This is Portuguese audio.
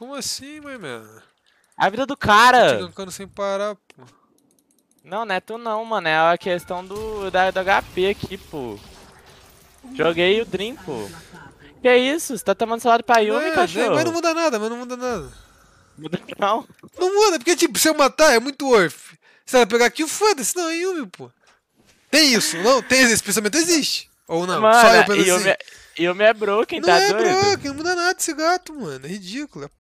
Como assim, mãe, mano? A vida do cara! Tô gankando sem parar, pô. Não, não é tu não, mano. É a questão do, da, do HP aqui, pô. Joguei o Dream, pô. Que é isso? Você tá tomando salado pra Yumi, é, cachorro? mas não muda nada, mas não muda nada. Muda não? Não muda, porque tipo, se eu matar é muito worth. Você vai pegar aqui, foda-se, não, é Yumi, pô. Tem isso, não? Tem esse pensamento, existe. Ou não? Mano, Só eu é, penso Yumi, assim. Yumi é broken, não tá é doido? Não é broken, não muda nada esse gato, mano. É ridículo,